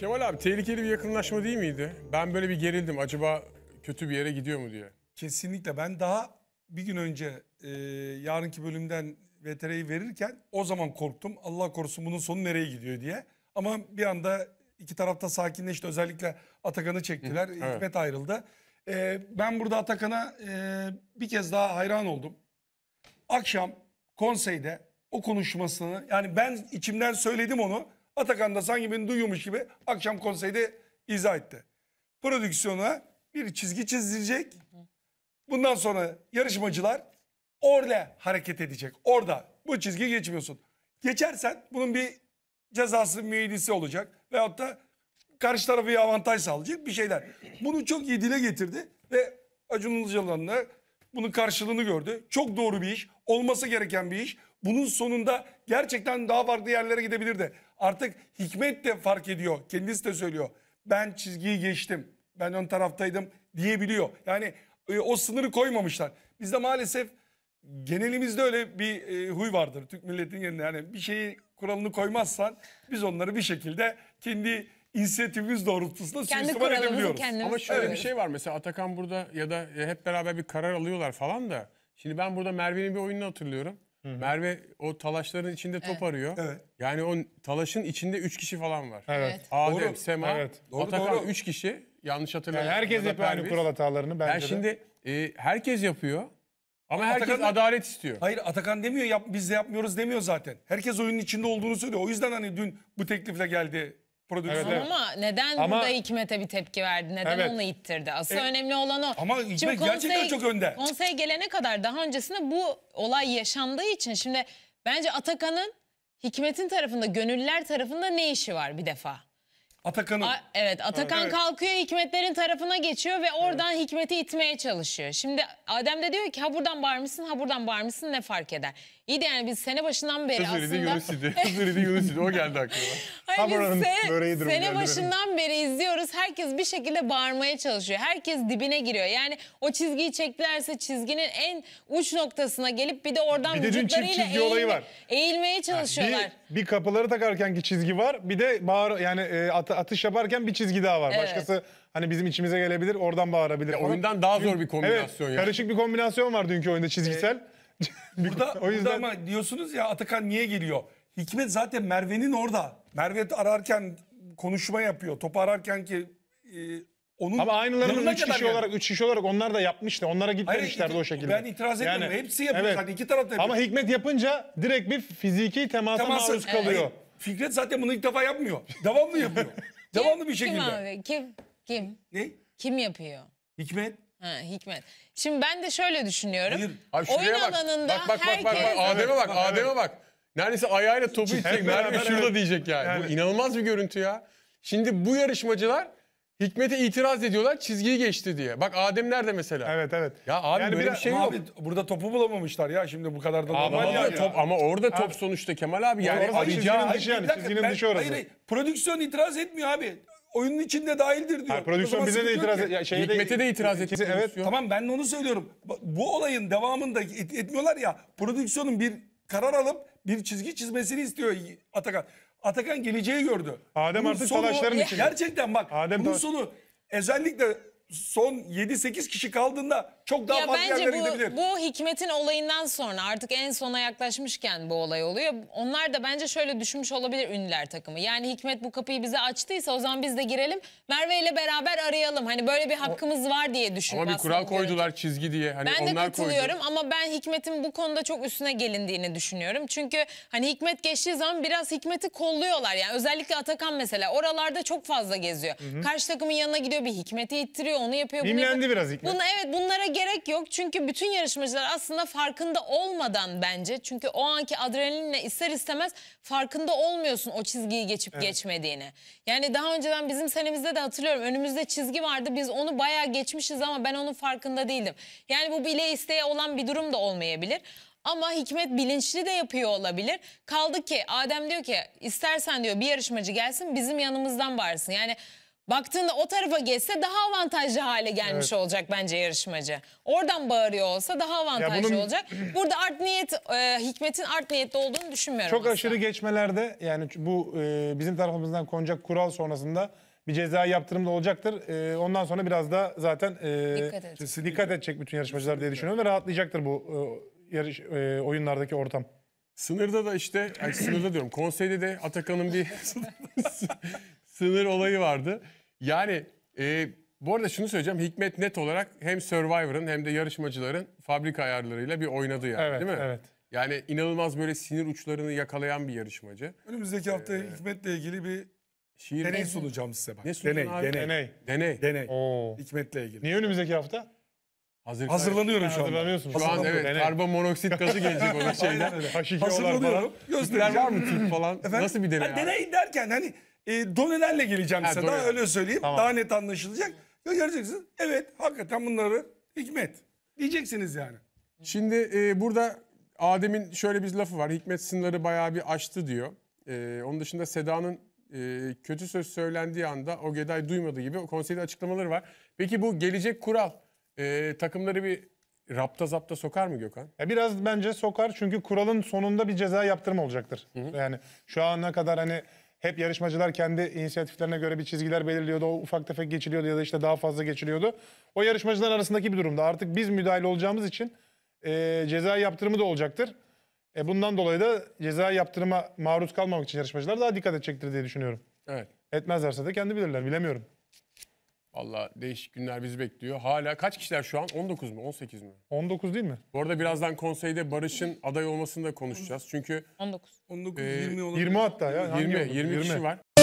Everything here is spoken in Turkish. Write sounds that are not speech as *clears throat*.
Kemal abi tehlikeli bir yakınlaşma değil miydi? Ben böyle bir gerildim. Acaba kötü bir yere gidiyor mu diye. Kesinlikle. Ben daha bir gün önce e, yarınki bölümden VTR'yi verirken o zaman korktum. Allah korusun bunun sonu nereye gidiyor diye. Ama bir anda iki tarafta sakinleşti. Özellikle Atakan'ı çektiler. Hı, evet. Hikmet ayrıldı. E, ben burada Atakan'a e, bir kez daha hayran oldum. Akşam konseyde o konuşmasını yani ben içimden söyledim onu. Atakan da sanki beni duyuyormuş gibi akşam konseyde izah etti. Prodüksiyona bir çizgi çizilecek. Bundan sonra yarışmacılar orada hareket edecek. Orada bu çizgi geçmiyorsun. Geçersen bunun bir cezası müeydisi olacak. Veyahut da karşı tarafı avantaj sağlayacak bir şeyler. Bunu çok iyi dile getirdi ve Acun Ilıcalı'nın bunun karşılığını gördü. Çok doğru bir iş. Olması gereken bir iş. Bunun sonunda gerçekten daha farklı yerlere gidebilirdi. Artık Hikmet de fark ediyor. Kendisi de söylüyor. Ben çizgiyi geçtim. Ben ön taraftaydım diyebiliyor. Yani e, o sınırı koymamışlar. Bizde maalesef genelimizde öyle bir e, huy vardır Türk milletinin genelinde. Yani bir şeyi kuralını koymazsan biz onları bir şekilde kendi inisiyatifimiz doğrultusunda Kendi suistimal kuralımızı edebiliyoruz. Ama şöyle bir şey var mesela Atakan burada ya da hep beraber bir karar alıyorlar falan da. Şimdi ben burada Merve'nin bir oyununu hatırlıyorum. Merve o talaşların içinde top arıyor. Evet. Yani o talaşın içinde 3 kişi falan var. Evet. Adem, Doğru. Sema, Evet. Doğru, Atakan doğru. 3 kişi. Yanlış hatırlamıyorum. herkes yapıyor aynı kural hatalarını bence Yani de. şimdi e, herkes yapıyor ama herkes Atakan adalet istiyor. Hayır Atakan demiyor yap, biz de yapmıyoruz demiyor zaten. Herkes oyunun içinde olduğunu söylüyor. O yüzden hani dün bu teklifle geldi prodüksiyon. Evet, evet. Ama neden Ama- burada Hikmet'e bir tepki verdi? Neden Evet. onu ittirdi? Asıl E, önemli olan o. ama Hikmet konsey gerçekten çok önde. Konseye gelene kadar daha öncesinde bu olay yaşandığı için şimdi bence Atakan'ın Hikmet'in tarafında, gönüller tarafında ne işi var bir defa? Atakan'ın. evet Atakan Evet. kalkıyor Hikmetlerin tarafına geçiyor ve oradan Hikmet'i itmeye çalışıyor. Şimdi Adem de diyor ki ha buradan bağırmışsın ha buradan bağırmışsın ne fark eder? İyi de yani biz sene başından beri Özürlüğü aslında... Yunus idi. Özürlüğü Yunus idi. O geldi aklıma. *laughs* Hayır Tam biz se sene başından beri izliyoruz. Herkes bir şekilde bağırmaya çalışıyor. Herkes dibine giriyor. Yani o çizgiyi çektilerse çizginin en uç noktasına gelip bir de oradan bir de vücutlarıyla çizgi olayı var. eğilmeye çalışıyorlar. Yani bir, bir kapıları takarkenki çizgi var. Bir de bağır yani e, at, atış yaparken bir çizgi daha var. Evet. Başkası hani bizim içimize gelebilir oradan bağırabilir. Ya oyundan daha zor bir kombinasyon. Evet, yani. karışık bir kombinasyon var dünkü oyunda çizgisel. Evet burada, o yüzden... burada ama diyorsunuz ya Atakan niye geliyor? Hikmet zaten Merve'nin orada. Merve ararken konuşma yapıyor. Topu ararken ki e, onun Ama aynılarını 3 kişi yani. olarak üç kişi olarak onlar da yapmıştı. Onlara gitmemişlerdi o şekilde. Ben itiraz etmiyorum. Yani, Hepsi yapıyor evet. zaten. İki taraf da yapıyor. Ama Hikmet yapınca direkt bir fiziki temasa Teması, maruz kalıyor. Evet. Fikret zaten bunu ilk defa yapmıyor. Devamlı yapıyor. *laughs* Devamlı bir şekilde. Kim abi? Kim? Kim? Ne? Kim yapıyor? Hikmet. Ha, Hikmet. Şimdi ben de şöyle düşünüyorum. Hayır. Ay Oyun bak. alanında Bak bak bak herkes... bak. Adem'e bak. Adem'e bak. Neredeyse ayağıyla topu itecek. Merve beraber, şurada evet. diyecek yani. Bu inanılmaz bir görüntü ya. Şimdi bu yarışmacılar Hikmet'e itiraz ediyorlar çizgiyi geçti diye. Bak Adem nerede mesela? Evet evet. Ya abi böyle bir şey yok. Abi burada topu bulamamışlar ya şimdi bu kadar da Ama, ya. orada top, ama orada top sonuçta Kemal abi. Yani Orası- çizginin dışı yani, çizginin dışı orası. Hayır, hayır, prodüksiyon itiraz etmiyor abi oyunun içinde dahildir diyor. Hayır, prodüksiyon bize de itiraz ya e- Hikmet'e de itiraz etti. Evet. Tamam ben de onu söylüyorum. Bu olayın devamında et- etmiyorlar ya prodüksiyonun bir karar alıp bir çizgi çizmesini istiyor Atakan. Atakan geleceği gördü. Adem artık sonu- telaşların içinde. Gerçekten bak Adem bunun ta- sonu özellikle son 7-8 kişi kaldığında çok daha ya farklı bence yerlere bu, gidebilir. Bu hikmetin olayından sonra artık en sona yaklaşmışken bu olay oluyor. Onlar da bence şöyle düşünmüş olabilir ünlüler takımı. Yani Hikmet bu kapıyı bize açtıysa o zaman biz de girelim. Merve ile beraber arayalım. Hani böyle bir hakkımız o, var diye düşünüp Ama bir kural koydular görüntü. çizgi diye. Hani ben onlar de katılıyorum koydu. ama ben Hikmet'in bu konuda çok üstüne gelindiğini düşünüyorum. Çünkü hani Hikmet geçtiği zaman biraz Hikmet'i kolluyorlar. Yani özellikle Atakan mesela oralarda çok fazla geziyor. Hı hı. Karşı takımın yanına gidiyor bir Hikmet'i ittiriyor yapıyor, onu yapıyor. Mimlendi yapıyor. biraz Hikmet. Bunu, evet bunlara gerek yok. Çünkü bütün yarışmacılar aslında farkında olmadan bence. Çünkü o anki adrenalinle ister istemez farkında olmuyorsun o çizgiyi geçip evet. geçmediğini. Yani daha önceden bizim senemizde de hatırlıyorum. Önümüzde çizgi vardı. Biz onu bayağı geçmişiz ama ben onun farkında değildim. Yani bu bile isteye olan bir durum da olmayabilir. Ama Hikmet bilinçli de yapıyor olabilir. Kaldı ki Adem diyor ki istersen diyor bir yarışmacı gelsin bizim yanımızdan bağırsın. Yani baktığında o tarafa geçse daha avantajlı hale gelmiş olacak bence yarışmacı. Oradan bağırıyor olsa daha avantajlı bunun- olacak. *clears throat* Burada art niyet, e, hikmetin art niyetli olduğunu düşünmüyorum. Çok aslında. aşırı geçmelerde yani bu e, bizim tarafımızdan konacak kural sonrasında bir ceza yaptırım da olacaktır. E, ondan sonra biraz da zaten e, Dikkat edecek. dikkat edecek bütün yarışmacılar diye düşünüyorum ve rahatlayacaktır bu e, yarış e, oyunlardaki ortam. Sınırda da işte, sınırda diyorum konseyde de Atakan'ın bir *laughs* sınır olayı vardı. Yani e, bu arada şunu söyleyeceğim. Hikmet net olarak hem Survivor'ın hem de yarışmacıların fabrika ayarlarıyla bir oynadı yani evet, değil mi? Evet. Yani inanılmaz böyle sinir uçlarını yakalayan bir yarışmacı. Önümüzdeki hafta ee, Hikmet'le ilgili bir şiir deney mi? sunacağım size bak. Ne deney, abi? deney. Deney. Deney. Deney. Oo. Hikmet'le ilgili. Niye önümüzdeki hafta? Hazır, hazırlanıyorum yani şu anda. Hazırlanıyorsun. Şu an evet deney. karbon monoksit gazı gelecek ona şeyden. h 2 var mı tüp falan? Efendim? Nasıl bir deney? Yani deney derken hani e, donelerle geleceğim ha, size. Doneler. Daha öyle söyleyeyim. Tamam. Daha net anlaşılacak. Göreceksiniz. Evet hakikaten bunları hikmet diyeceksiniz yani. Şimdi e, burada Adem'in şöyle bir lafı var. Hikmet sınırları bayağı bir açtı diyor. E, onun dışında Seda'nın e, kötü söz söylendiği anda o Geday duymadığı gibi O konseyde açıklamaları var. Peki bu gelecek kural e, takımları bir rapta zapta sokar mı Gökhan? Ya biraz bence sokar çünkü kuralın sonunda bir ceza yaptırma olacaktır. Hı hı. Yani şu ana kadar hani hep yarışmacılar kendi inisiyatiflerine göre bir çizgiler belirliyordu. O ufak tefek geçiliyordu ya da işte daha fazla geçiliyordu. O yarışmacılar arasındaki bir durumda. Artık biz müdahil olacağımız için e, ceza yaptırımı da olacaktır. E, bundan dolayı da ceza yaptırıma maruz kalmamak için yarışmacılar daha dikkat edecektir diye düşünüyorum. Evet. Etmezlerse de kendi bilirler bilemiyorum. Allah değişik günler bizi bekliyor. Hala kaç kişiler şu an? 19 mu? 18 mi? 19 değil mi? Bu arada birazdan konseyde Barış'ın aday olmasını da konuşacağız. Çünkü 19. 19 20 olabilir. 20 hatta ya. Hangi 20, oldu? 20 kişi var.